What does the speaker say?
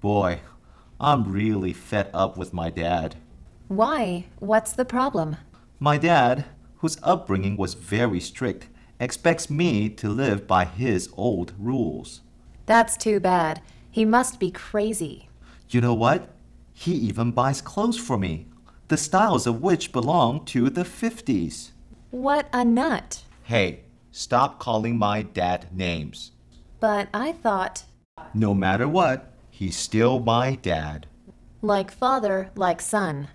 Boy, I'm really fed up with my dad. Why? What's the problem? My dad, whose upbringing was very strict, expects me to live by his old rules. That's too bad. He must be crazy. You know what? He even buys clothes for me, the styles of which belong to the 50s. What a nut. Hey, stop calling my dad names. But I thought. No matter what, He's still my dad. Like father, like son.